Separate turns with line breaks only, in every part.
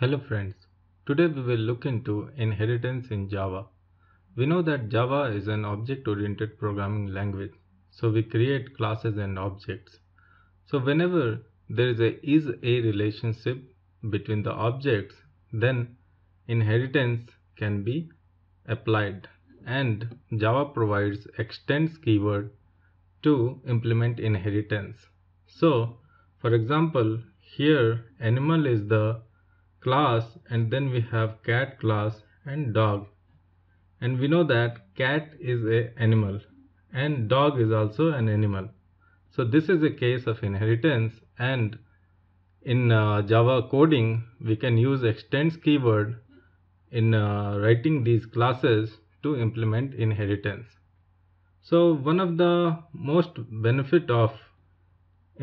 Hello friends, today we will look into inheritance in Java. We know that Java is an object-oriented programming language, so we create classes and objects. So whenever there is a is a relationship between the objects, then inheritance can be applied and Java provides extends keyword to implement inheritance. So for example, here animal is the class and then we have cat class and dog and we know that cat is a animal and dog is also an animal so this is a case of inheritance and in uh, java coding we can use extends keyword in uh, writing these classes to implement inheritance so one of the most benefit of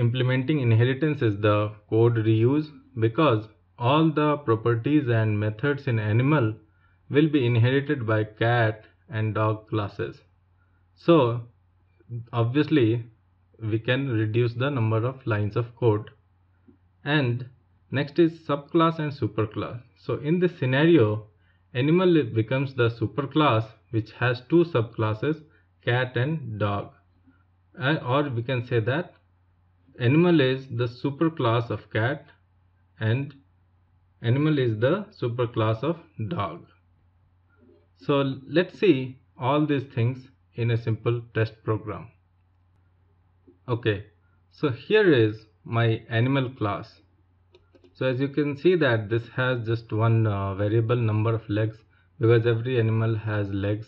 implementing inheritance is the code reuse because all the properties and methods in animal will be inherited by cat and dog classes. So obviously we can reduce the number of lines of code. And next is subclass and superclass. So in this scenario, animal becomes the superclass which has two subclasses, cat and dog. or we can say that animal is the superclass of cat and animal is the superclass of dog. So let's see all these things in a simple test program. Okay, so here is my animal class. So as you can see that this has just one uh, variable number of legs because every animal has legs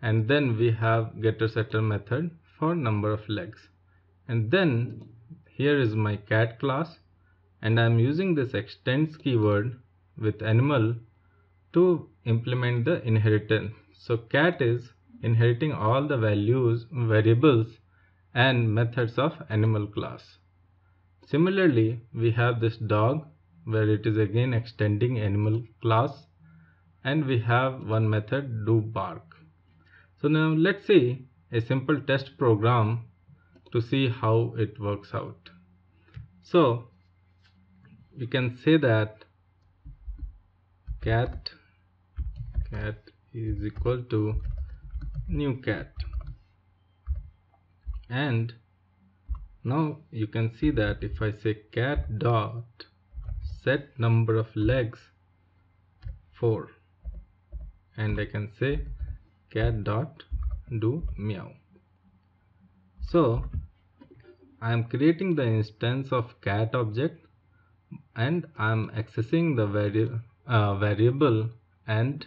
and then we have getter setter method for number of legs and then here is my cat class and I am using this extends keyword with animal to implement the inheritance. So cat is inheriting all the values, variables and methods of animal class. Similarly, we have this dog where it is again extending animal class and we have one method do bark. So now let's see a simple test program to see how it works out. So we can say that cat cat is equal to new cat and now you can see that if I say cat dot set number of legs 4 and I can say cat dot do meow so I am creating the instance of cat object and I'm accessing the vari uh, variable and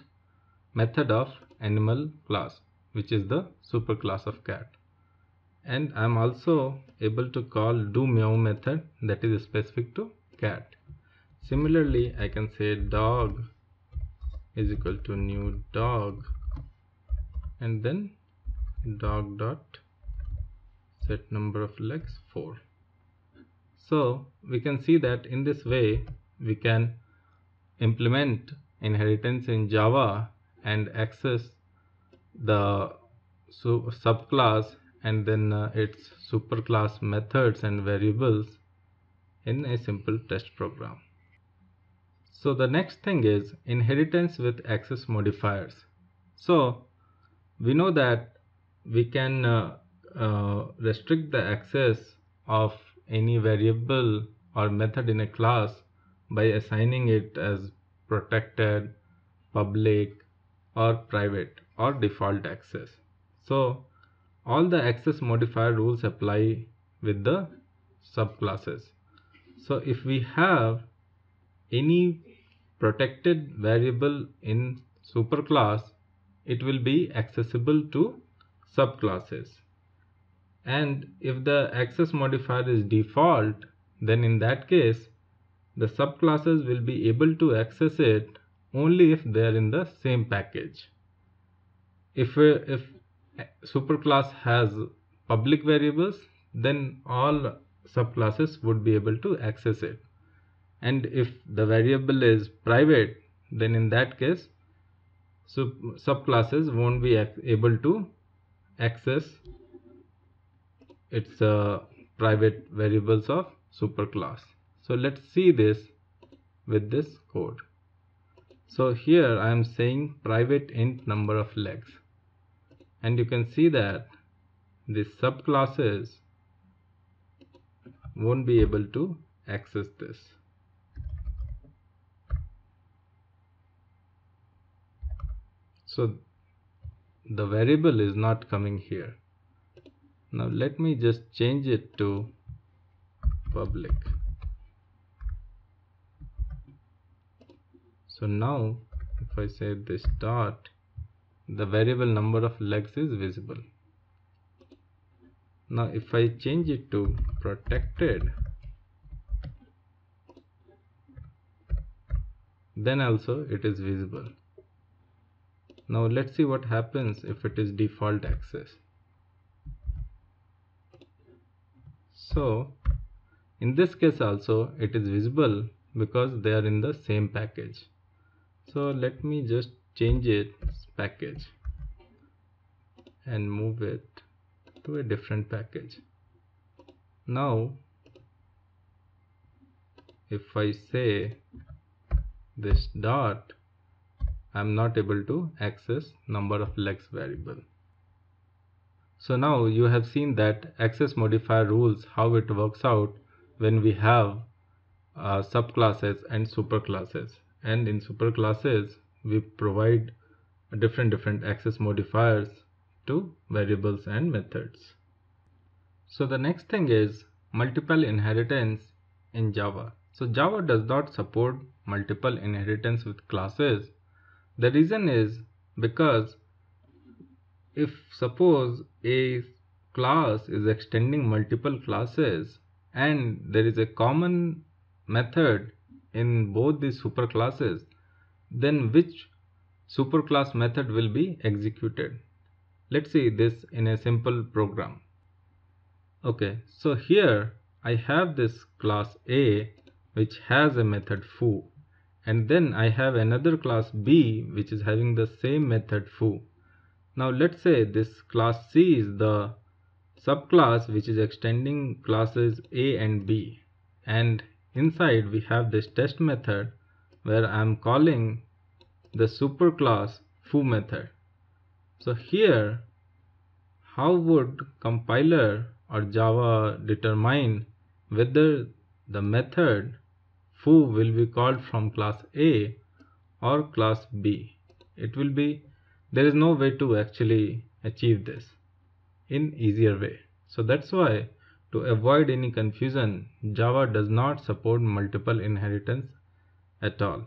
method of animal class which is the superclass of cat and I'm also able to call do meow method that is specific to cat similarly I can say dog is equal to new dog and then dog dot set number of legs 4 so we can see that in this way we can implement inheritance in Java and access the subclass and then uh, its superclass methods and variables in a simple test program. So the next thing is inheritance with access modifiers. So we know that we can uh, uh, restrict the access of any variable or method in a class by assigning it as protected, public, or private or default access. So all the access modifier rules apply with the subclasses. So if we have any protected variable in superclass, it will be accessible to subclasses and if the access modifier is default then in that case the subclasses will be able to access it only if they are in the same package if uh, if superclass has public variables then all subclasses would be able to access it and if the variable is private then in that case sub subclasses won't be able to access its uh, private variables of superclass. So let's see this with this code. So here I am saying private int number of legs and you can see that the subclasses won't be able to access this. So the variable is not coming here now let me just change it to public so now if I say this dot the variable number of legs is visible now if I change it to protected then also it is visible now let's see what happens if it is default access so in this case also it is visible because they are in the same package so let me just change it package and move it to a different package now if I say this dot I'm not able to access number of legs variable so now you have seen that access modifier rules how it works out when we have uh, subclasses and superclasses and in superclasses we provide different different access modifiers to variables and methods. So the next thing is multiple inheritance in Java. So Java does not support multiple inheritance with classes. The reason is because if suppose a class is extending multiple classes and there is a common method in both these superclasses then which superclass method will be executed let's see this in a simple program okay so here i have this class a which has a method foo and then i have another class b which is having the same method foo now let's say this class C is the subclass which is extending classes A and B and inside we have this test method where I am calling the superclass foo method. So here how would compiler or Java determine whether the method foo will be called from class A or class B? It will be there is no way to actually achieve this in easier way so that's why to avoid any confusion java does not support multiple inheritance at all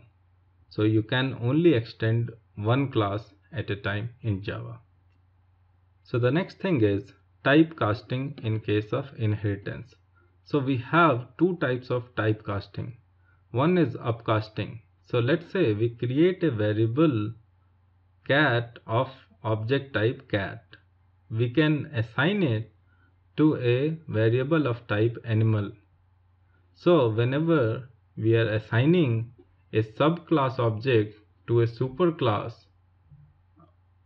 so you can only extend one class at a time in java so the next thing is type casting in case of inheritance so we have two types of type casting. one is upcasting so let's say we create a variable cat of object type cat. We can assign it to a variable of type animal. So whenever we are assigning a subclass object to a superclass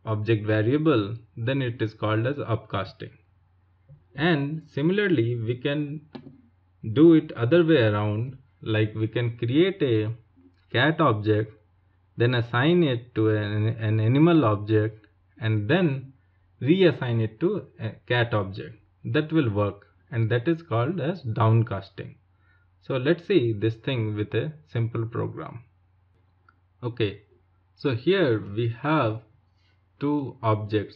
object variable, then it is called as upcasting. And similarly, we can do it other way around, like we can create a cat object then assign it to an, an animal object and then reassign it to a cat object that will work and that is called as downcasting so let's see this thing with a simple program okay so here we have two objects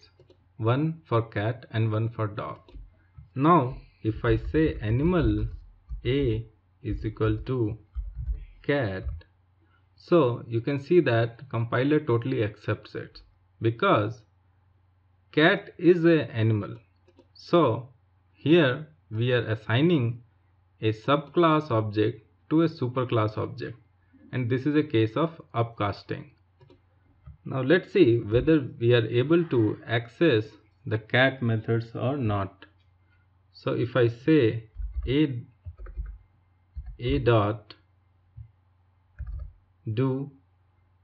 one for cat and one for dog now if i say animal a is equal to cat so you can see that compiler totally accepts it because cat is an animal. So here we are assigning a subclass object to a superclass object and this is a case of upcasting. Now let's see whether we are able to access the cat methods or not. So if I say a, a dot do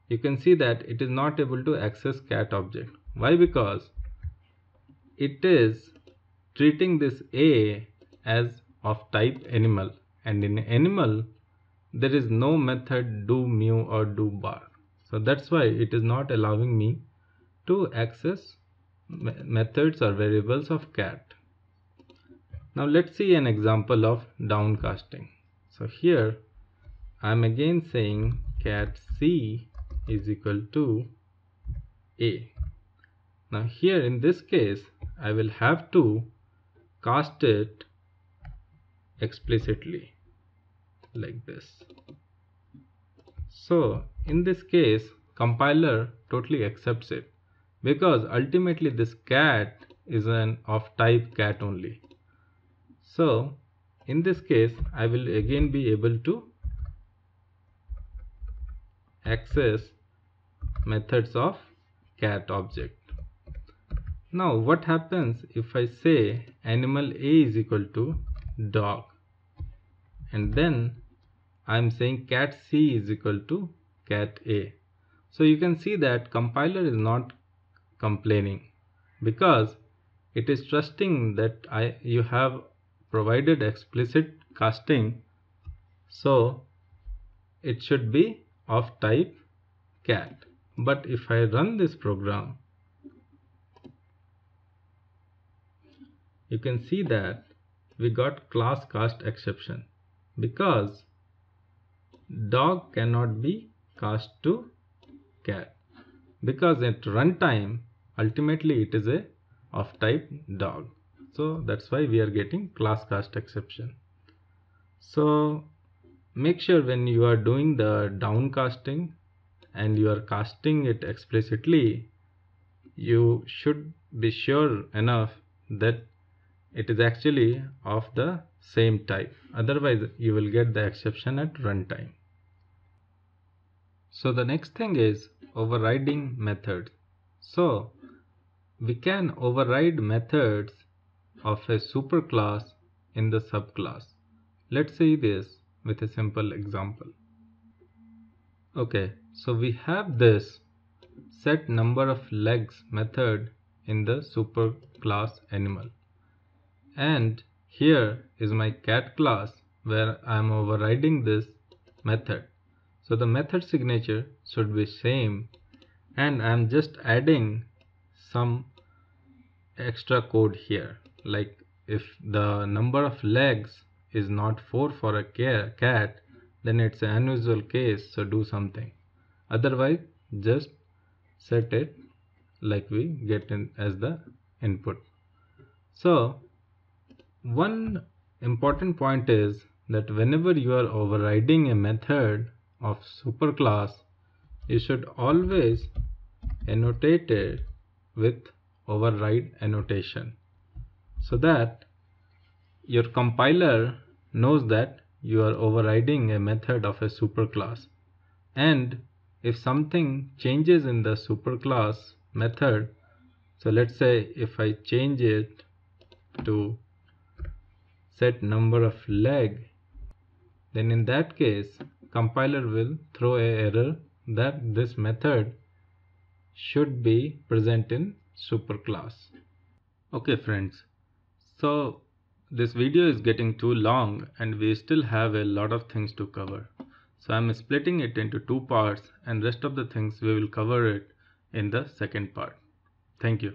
you can see that it is not able to access cat object why because it is treating this a as of type animal and in animal there is no method do mu or do bar so that's why it is not allowing me to access methods or variables of cat now let's see an example of downcasting so here i'm again saying cat C is equal to A. Now here in this case, I will have to cast it explicitly like this. So in this case, compiler totally accepts it because ultimately this cat is an of type cat only. So in this case, I will again be able to access methods of cat object. Now what happens if I say animal A is equal to dog and then I am saying cat C is equal to cat A. So you can see that compiler is not complaining because it is trusting that I you have provided explicit casting so it should be of type cat. But if I run this program, you can see that we got class cast exception because dog cannot be cast to cat because at runtime ultimately it is a of type dog so that's why we are getting class cast exception so make sure when you are doing the downcasting and you are casting it explicitly you should be sure enough that it is actually of the same type otherwise you will get the exception at runtime so the next thing is overriding methods so we can override methods of a superclass in the subclass let's see this with a simple example. Okay, so we have this set number of legs method in the superclass animal. And here is my cat class where I am overriding this method. So the method signature should be same and I am just adding some extra code here like if the number of legs is not 4 for a cat, then it's an unusual case, so do something. Otherwise, just set it like we get in as the input. So, one important point is that whenever you are overriding a method of superclass, you should always annotate it with override annotation so that your compiler knows that you are overriding a method of a superclass. And if something changes in the superclass method, so let's say if I change it to set number of leg, then in that case, compiler will throw a error that this method should be present in superclass. Okay friends, so this video is getting too long and we still have a lot of things to cover. So I'm splitting it into two parts and rest of the things we will cover it in the second part. Thank you.